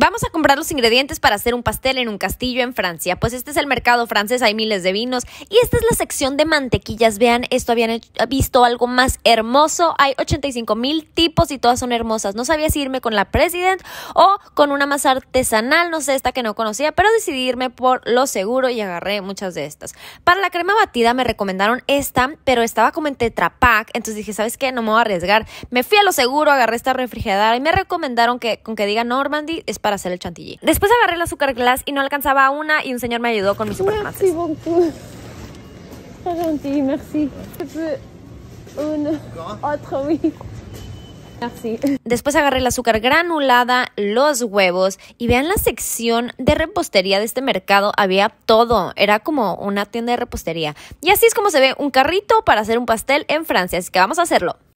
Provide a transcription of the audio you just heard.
Vamos a comprar los ingredientes para hacer un pastel en un castillo en Francia. Pues este es el mercado francés, hay miles de vinos. Y esta es la sección de mantequillas. Vean, esto habían visto algo más hermoso. Hay 85 mil tipos y todas son hermosas. No sabía si irme con la President o con una más artesanal, no sé, esta que no conocía, pero decidí irme por lo seguro y agarré muchas de estas. Para la crema batida me recomendaron esta, pero estaba como en Tetra entonces dije, ¿sabes qué? No me voy a arriesgar. Me fui a lo seguro, agarré esta refrigerada y me recomendaron que con que diga Normandy es para para hacer el chantilly. Después agarré el azúcar glass y no alcanzaba una y un señor me ayudó con mi super Después agarré el azúcar granulada, los huevos y vean la sección de repostería de este mercado. Había todo, era como una tienda de repostería. Y así es como se ve un carrito para hacer un pastel en Francia, así que vamos a hacerlo.